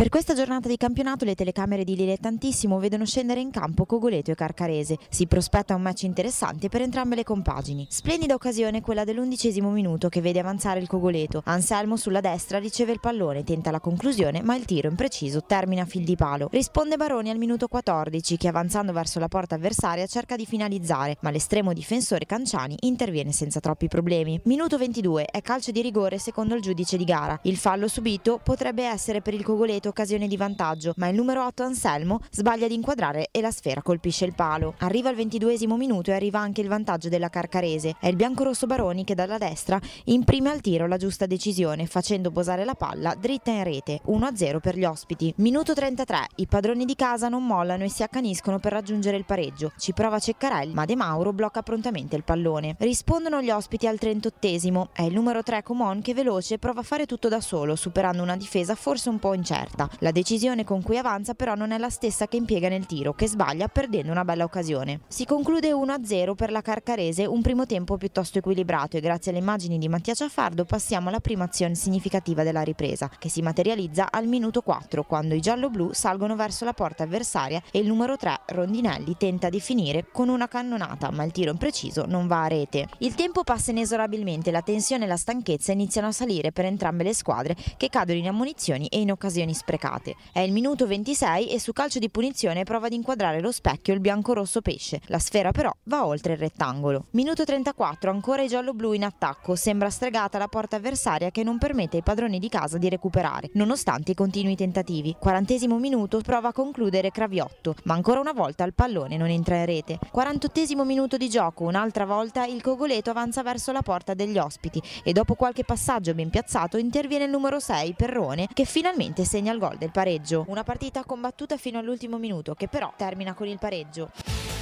Per questa giornata di campionato le telecamere di Dilettantissimo vedono scendere in campo Cogoleto e Carcarese. Si prospetta un match interessante per entrambe le compagini. Splendida occasione quella dell'undicesimo minuto che vede avanzare il Cogoleto. Anselmo sulla destra riceve il pallone, tenta la conclusione ma il tiro impreciso termina a fil di palo. Risponde Baroni al minuto 14 che avanzando verso la porta avversaria cerca di finalizzare ma l'estremo difensore Canciani interviene senza troppi problemi. Minuto 22 è calcio di rigore secondo il giudice di gara. Il fallo subito potrebbe essere per il Cogoleto occasione di vantaggio, ma il numero 8 Anselmo sbaglia di inquadrare e la sfera colpisce il palo. Arriva al 22 minuto e arriva anche il vantaggio della Carcarese. È il biancorosso Baroni che dalla destra imprime al tiro la giusta decisione, facendo posare la palla dritta in rete, 1-0 per gli ospiti. Minuto 33, i padroni di casa non mollano e si accaniscono per raggiungere il pareggio. Ci prova Ceccarelli, ma De Mauro blocca prontamente il pallone. Rispondono gli ospiti al 38esimo, è il numero 3 Comon che veloce prova a fare tutto da solo, superando una difesa forse un po' incerta porta. La decisione con cui avanza però non è la stessa che impiega nel tiro, che sbaglia perdendo una bella occasione. Si conclude 1-0 per la Carcarese, un primo tempo piuttosto equilibrato e grazie alle immagini di Mattia Ciaffardo passiamo alla prima azione significativa della ripresa, che si materializza al minuto 4 quando i giallo-blu salgono verso la porta avversaria e il numero 3 Rondinelli tenta di finire con una cannonata, ma il tiro impreciso non va a rete. Il tempo passa inesorabilmente, la tensione e la stanchezza iniziano a salire per entrambe le squadre che cadono in ammunizioni e in occasioni speciali sprecate. È il minuto 26 e su calcio di punizione prova ad inquadrare lo specchio il bianco-rosso pesce. La sfera però va oltre il rettangolo. Minuto 34, ancora i giallo-blu in attacco. Sembra stregata la porta avversaria che non permette ai padroni di casa di recuperare, nonostante i continui tentativi. Quarantesimo minuto prova a concludere Craviotto, ma ancora una volta il pallone non entra in rete. Quarantottesimo minuto di gioco, un'altra volta il Cogoleto avanza verso la porta degli ospiti e dopo qualche passaggio ben piazzato interviene il numero 6 Perrone che finalmente segna il gol del pareggio. Una partita combattuta fino all'ultimo minuto che però termina con il pareggio.